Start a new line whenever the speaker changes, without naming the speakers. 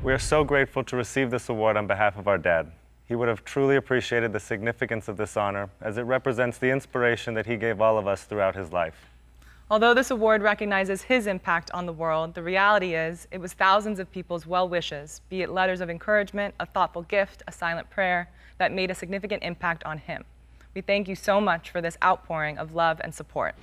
We are so grateful to receive this award on behalf of our dad. He would have truly appreciated the significance of this honor, as it represents the inspiration that he gave all of us throughout his life.
Although this award recognizes his impact on the world, the reality is it was thousands of people's well wishes, be it letters of encouragement, a thoughtful gift, a silent prayer, that made a significant impact on him. We thank you so much for this outpouring of love and support.